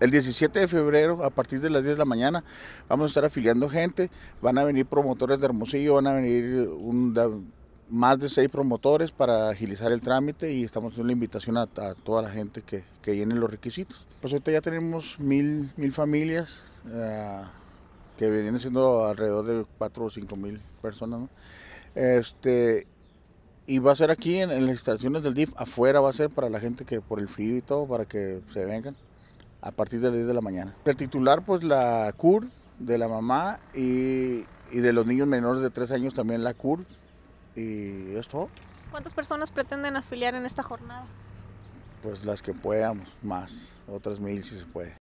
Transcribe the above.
El 17 de febrero, a partir de las 10 de la mañana, vamos a estar afiliando gente, van a venir promotores de Hermosillo, van a venir más de seis promotores para agilizar el trámite y estamos haciendo la invitación a, toda la gente que, que llene los requisitos. Pues ahorita ya tenemos mil, familias, eh, que vienen siendo alrededor de 4 o 5 mil personas. Este, y va a ser aquí en, en las estaciones del DIF, afuera va a ser para la gente que por el frío y todo, para que se vengan a partir de las 10 de la mañana. El titular, pues la CUR de la mamá y, y de los niños menores de 3 años también la CUR y esto. ¿Cuántas personas pretenden afiliar en esta jornada? Pues las que podamos, más, otras mil si se puede.